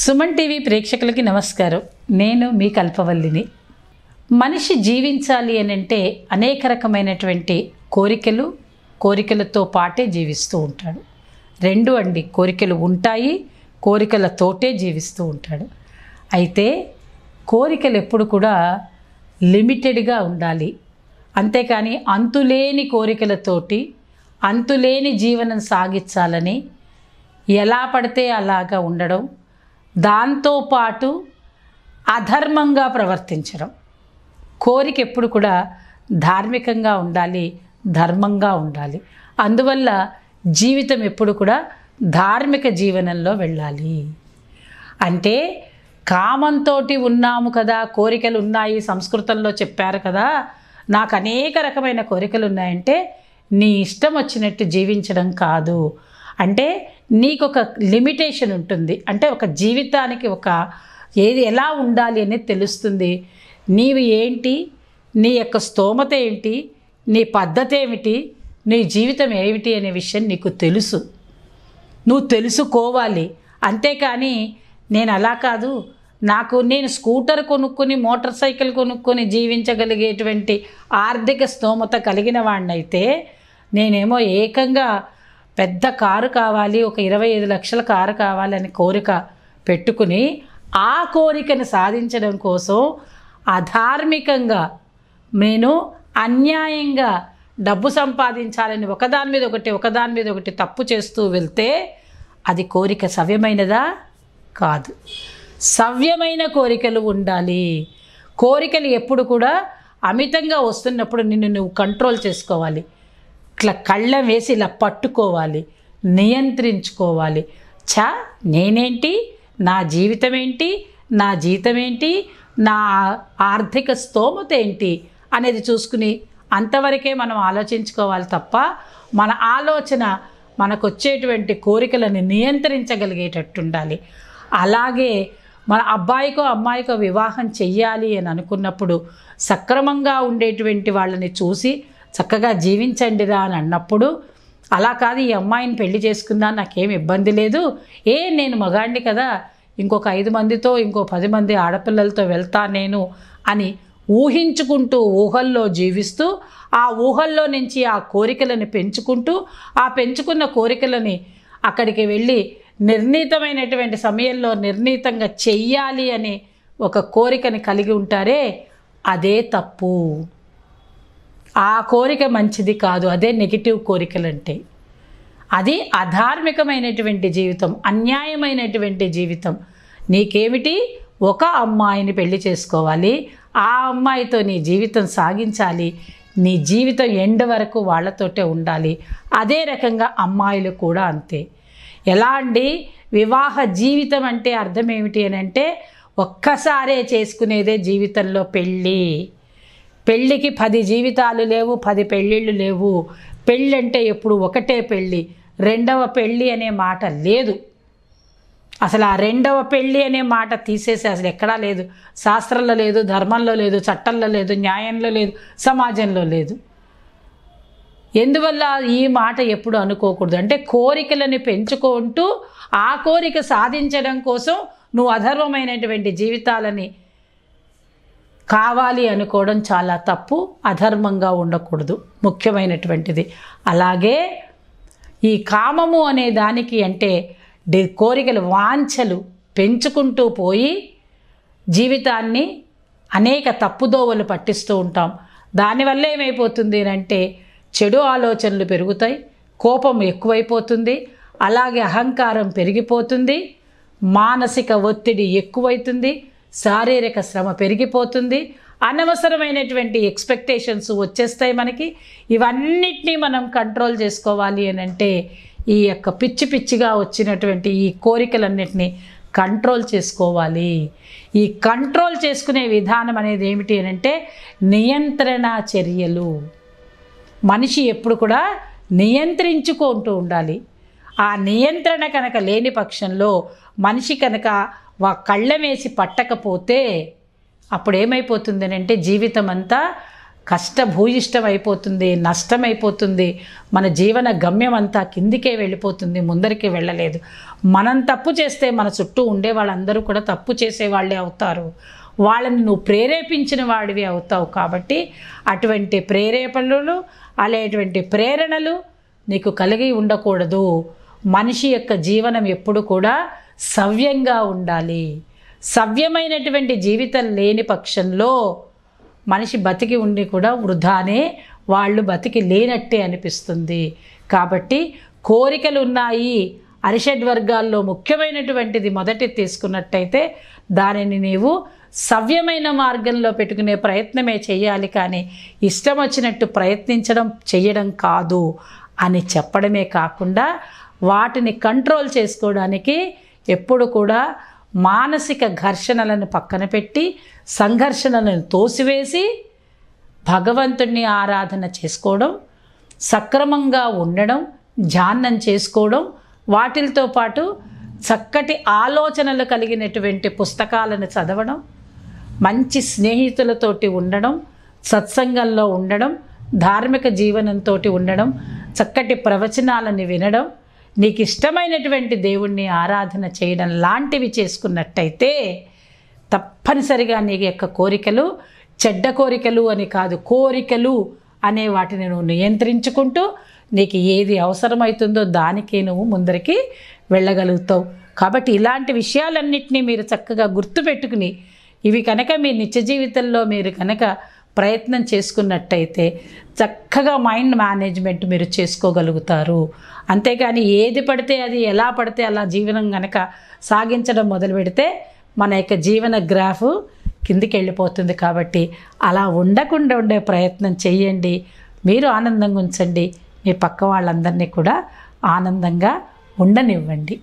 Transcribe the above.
Suman TV ప్రేక్షకులకి నమస్కారం నేను మీ కల్పవల్లిని మనిషి జీవించాలి అని అంటే అనేక రకమైనటువంటి కోరికలు కోరికలతో పాటే జీవిస్తూ ఉంటాడు రెండు అండి కోరికలు ఉంటాయి కోరికలతోటే జీవిస్తూ ఉంటాడు అయితే కోరికలు ఎప్పుడు కూడా లిమిటెడ్గా ఉండాలి అంతేకాని అంతులేని కోరికలతోటి అంతులేని జీవనం సాగించాలని ఎలా పడితే అలాగా ఉండడం దాంతోపాటు అధర్మంగా ప్రవర్తించడం కోరిక ఎప్పుడు కూడా ధార్మికంగా ఉండాలి ధర్మంగా ఉండాలి అందువల్ల జీవితం ఎప్పుడు కూడా ధార్మిక జీవనంలో వెళ్ళాలి అంటే కామంతో ఉన్నాము కదా కోరికలు ఉన్నాయి సంస్కృతంలో చెప్పారు కదా నాకు అనేక రకమైన కోరికలు ఉన్నాయంటే నీ ఇష్టం వచ్చినట్టు జీవించడం కాదు అంటే నీకు ఒక లిమిటేషన్ ఉంటుంది అంటే ఒక జీవితానికి ఒక ఏది ఎలా ఉండాలి అనేది తెలుస్తుంది నీవు ఏంటి నీ యొక్క స్తోమత ఏంటి నీ పద్ధతి ఏమిటి నీ జీవితం ఏమిటి అనే విషయం నీకు తెలుసు నువ్వు తెలుసుకోవాలి అంతేకాని నేను అలా కాదు నాకు నేను స్కూటర్ కొనుక్కుని మోటార్ సైకిల్ కొనుక్కొని జీవించగలిగేటువంటి ఆర్థిక స్తోమత కలిగిన వాడినైతే నేనేమో ఏకంగా పెద్ద కారు కావాలి ఒక ఇరవై ఐదు లక్షల కారు కావాలని కోరిక పెట్టుకుని ఆ కోరికను సాధించడం కోసం అధార్మికంగా నేను అన్యాయంగా డబ్బు సంపాదించాలని ఒకదాని మీద ఒకటి ఒకదాని మీద ఒకటి తప్పు చేస్తూ వెళ్తే అది కోరిక సవ్యమైనదా కాదు సవ్యమైన కోరికలు ఉండాలి కోరికలు ఎప్పుడు కూడా అమితంగా వస్తున్నప్పుడు నిన్ను నువ్వు కంట్రోల్ చేసుకోవాలి ఇట్లా కళ్ళం వేసి ఇలా పట్టుకోవాలి నియంత్రించుకోవాలి చా నేనేంటి నా జీవితం ఏంటి నా జీతం ఏంటి నా ఆర్థిక స్తోమత ఏంటి అనేది చూసుకుని అంతవరకే మనం ఆలోచించుకోవాలి తప్ప మన ఆలోచన మనకు వచ్చేటువంటి కోరికలను నియంత్రించగలిగేటట్టు ఉండాలి అలాగే మన అబ్బాయికో అమ్మాయికో వివాహం చెయ్యాలి అని అనుకున్నప్పుడు సక్రమంగా ఉండేటువంటి వాళ్ళని చూసి చక్కగా జీవించండిరా అని అన్నప్పుడు అలా కాదు ఈ అమ్మాయిని పెళ్లి చేసుకుందా నాకేం ఇబ్బంది లేదు ఏ నేను మగాడిని కదా ఇంకొక ఐదు మందితో ఇంకో పది మంది ఆడపిల్లలతో వెళ్తా నేను అని ఊహించుకుంటూ ఊహల్లో జీవిస్తూ ఆ ఊహల్లో నుంచి ఆ కోరికలను పెంచుకుంటూ ఆ పెంచుకున్న కోరికలని అక్కడికి వెళ్ళి నిర్ణీతమైనటువంటి సమయంలో నిర్ణీతంగా చెయ్యాలి అని ఒక కోరికని కలిగి ఉంటారే అదే తప్పు ఆ కోరిక మంచిది కాదు అదే నెగిటివ్ కోరికలంటే అది అధార్మికమైనటువంటి జీవితం అన్యాయమైనటువంటి జీవితం నీకేమిటి ఒక అమ్మాయిని పెళ్లి చేసుకోవాలి ఆ అమ్మాయితో నీ జీవితం సాగించాలి నీ జీవితం ఎండ్ వరకు వాళ్ళతోటే ఉండాలి అదే రకంగా అమ్మాయిలు కూడా అంతే ఎలా అండి వివాహ జీవితం అంటే అర్థం ఏమిటి అని అంటే ఒక్కసారే చేసుకునేదే జీవితంలో పెళ్ళి పెళ్ళికి పది జీవితాలు లేవు పది పెళ్ళిళ్ళు లేవు పెళ్ళంటే ఎప్పుడు ఒకటే పెళ్ళి రెండవ పెళ్ళి అనే మాట లేదు అసలు ఆ రెండవ పెళ్ళి అనే మాట తీసేసి అసలు ఎక్కడా లేదు శాస్త్రంలో లేదు ధర్మంలో లేదు చట్టంలో లేదు న్యాయంలో లేదు సమాజంలో లేదు ఎందువల్ల ఈ మాట ఎప్పుడు అనుకోకూడదు అంటే కోరికలను పెంచుకుంటూ ఆ కోరిక సాధించడం కోసం నువ్వు అధర్వమైనటువంటి జీవితాలని కావాలి అనుకోవడం చాలా తప్పు అధర్మంగా ఉండకూడదు ముఖ్యమైనటువంటిది అలాగే ఈ కామము అనే దానికి అంటే కోరికలు వాంఛలు పెంచుకుంటూ పోయి జీవితాన్ని అనేక తప్పుదోవలు పట్టిస్తూ ఉంటాం దానివల్ల ఏమైపోతుంది అంటే చెడు ఆలోచనలు పెరుగుతాయి కోపం ఎక్కువైపోతుంది అలాగే అహంకారం పెరిగిపోతుంది మానసిక ఒత్తిడి ఎక్కువైతుంది శారీరక శ్రమ పెరిగిపోతుంది అనవసరమైనటువంటి ఎక్స్పెక్టేషన్స్ వచ్చేస్తాయి మనకి ఇవన్నిటినీ మనం కంట్రోల్ చేసుకోవాలి అని అంటే ఈ యొక్క పిచ్చి పిచ్చిగా వచ్చినటువంటి ఈ కోరికలన్నిటినీ కంట్రోల్ చేసుకోవాలి ఈ కంట్రోల్ చేసుకునే విధానం అనేది ఏమిటి అని అంటే నియంత్రణ చర్యలు మనిషి ఎప్పుడు కూడా నియంత్రించుకుంటూ ఉండాలి ఆ నియంత్రణ కనుక లేని పక్షంలో మనిషి కనుక వా కళ్ళమేసి పట్టకపోతే అప్పుడు ఏమైపోతుంది అంటే జీవితం అంతా కష్టభూయిష్టం అయిపోతుంది నష్టమైపోతుంది మన జీవన గమ్యం అంతా కిందికే వెళ్ళిపోతుంది ముందరికి వెళ్ళలేదు మనం తప్పు చేస్తే మన చుట్టూ ఉండే వాళ్ళందరూ కూడా తప్పు చేసేవాళ్ళే అవుతారు వాళ్ళని నువ్వు ప్రేరేపించిన వాడివి అవుతావు కాబట్టి అటువంటి ప్రేరేపణలు అలాంటి ప్రేరణలు నీకు కలిగి ఉండకూడదు మనిషి యొక్క జీవనం ఎప్పుడు కూడా సవ్యంగా ఉండాలి సవ్యమైనటువంటి జీవితం లేని పక్షంలో మనిషి బతికి ఉండి కూడా వృధానే వాళ్ళు బతికి లేనట్టే అనిపిస్తుంది కాబట్టి కోరికలు ఉన్నాయి అరిషడ్ వర్గాల్లో ముఖ్యమైనటువంటిది మొదటి తీసుకున్నట్టయితే దానిని నీవు సవ్యమైన మార్గంలో పెట్టుకునే ప్రయత్నమే చేయాలి కానీ ఇష్టం వచ్చినట్టు ప్రయత్నించడం చేయడం కాదు అని చెప్పడమే కాకుండా వాటిని కంట్రోల్ చేసుకోవడానికి ఎప్పుడు కూడా మానసిక ఘర్షణలను పక్కన పెట్టి సంఘర్షణలను తోసివేసి భగవంతుణ్ణి ఆరాధన చేసుకోవడం సక్రమంగా ఉండడం ధ్యానం చేసుకోవడం వాటితో పాటు చక్కటి ఆలోచనలు కలిగినటువంటి పుస్తకాలను చదవడం మంచి స్నేహితులతోటి ఉండడం సత్సంగంలో ఉండడం ధార్మిక జీవనంతో ఉండడం చక్కటి ప్రవచనాలను వినడం నీకు ఇష్టమైనటువంటి దేవుణ్ణి ఆరాధన చేయడం లాంటివి చేసుకున్నట్టయితే తప్పనిసరిగా నీ యొక్క కోరికలు చెడ్డ కోరికలు అని కాదు కోరికలు అనే వాటిని నువ్వు నియంత్రించుకుంటూ నీకు ఏది అవసరమవుతుందో దానికే నువ్వు ముందరికి వెళ్ళగలుగుతావు కాబట్టి ఇలాంటి విషయాలన్నింటినీ మీరు చక్కగా గుర్తుపెట్టుకుని ఇవి కనుక మీ నిత్య జీవితంలో మీరు కనుక ప్రయత్నం చేసుకున్నట్టయితే చక్కగా మైండ్ మేనేజ్మెంట్ మీరు చేసుకోగలుగుతారు అంతేకాని ఏది పడితే అది ఎలా పడితే అలా జీవనం కనుక సాగించడం మొదలు పెడితే మన యొక్క జీవన గ్రాఫ్ కిందికి వెళ్ళిపోతుంది కాబట్టి అలా ఉండకుండా ఉండే ప్రయత్నం చేయండి మీరు ఆనందంగా ఉంచండి మీ పక్క వాళ్ళందరినీ కూడా ఆనందంగా ఉండనివ్వండి